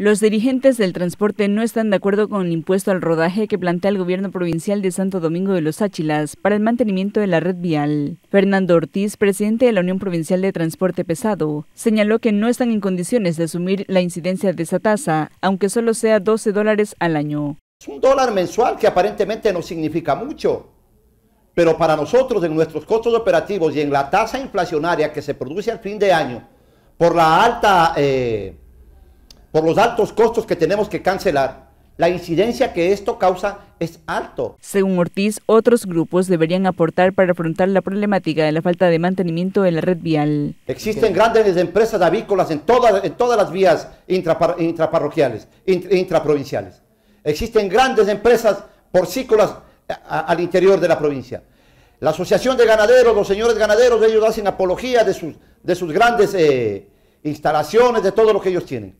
Los dirigentes del transporte no están de acuerdo con el impuesto al rodaje que plantea el gobierno provincial de Santo Domingo de los Áchilas para el mantenimiento de la red vial. Fernando Ortiz, presidente de la Unión Provincial de Transporte Pesado, señaló que no están en condiciones de asumir la incidencia de esa tasa, aunque solo sea 12 dólares al año. Es un dólar mensual que aparentemente no significa mucho, pero para nosotros en nuestros costos operativos y en la tasa inflacionaria que se produce al fin de año por la alta... Eh, por los altos costos que tenemos que cancelar, la incidencia que esto causa es alto. Según Ortiz, otros grupos deberían aportar para afrontar la problemática de la falta de mantenimiento de la red vial. Existen grandes empresas avícolas en todas, en todas las vías intraparroquiales, intraprovinciales. Existen grandes empresas porcícolas al interior de la provincia. La Asociación de Ganaderos, los señores ganaderos, ellos hacen apología de sus, de sus grandes eh, instalaciones, de todo lo que ellos tienen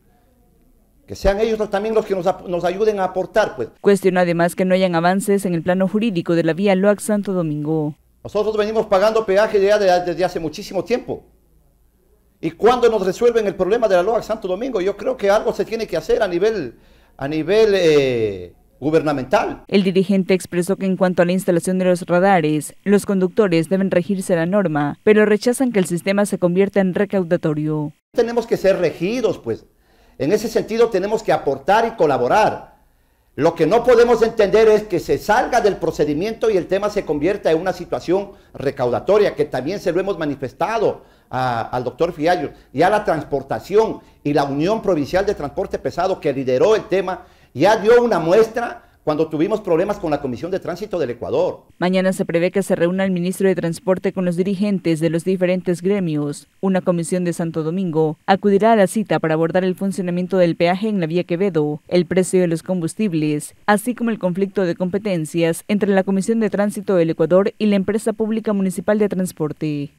que sean ellos también los que nos, ayuden a aportar. Pues. Cuestionó además que no hayan avances en el plano jurídico de la vía Loac Santo Domingo. Nosotros venimos pagando peaje ya desde hace muchísimo tiempo. ¿Y cuando nos resuelven el problema de la Loac Santo Domingo? Yo creo que algo se tiene que hacer a nivel, a nivel eh, gubernamental. El dirigente expresó que en cuanto a la instalación de los radares, los conductores deben regirse la norma, pero rechazan que el sistema se convierta en recaudatorio. Tenemos que ser regidos, pues. En ese sentido tenemos que aportar y colaborar. Lo que no podemos entender es que se salga del procedimiento y el tema se convierta en una situación recaudatoria, que también se lo hemos manifestado al doctor Fiallo. Ya la transportación y la Unión Provincial de Transporte Pesado que lideró el tema ya dio una muestra cuando tuvimos problemas con la Comisión de Tránsito del Ecuador. Mañana se prevé que se reúna el ministro de Transporte con los dirigentes de los diferentes gremios. Una comisión de Santo Domingo acudirá a la cita para abordar el funcionamiento del peaje en la vía Quevedo, el precio de los combustibles, así como el conflicto de competencias entre la Comisión de Tránsito del Ecuador y la empresa pública municipal de transporte.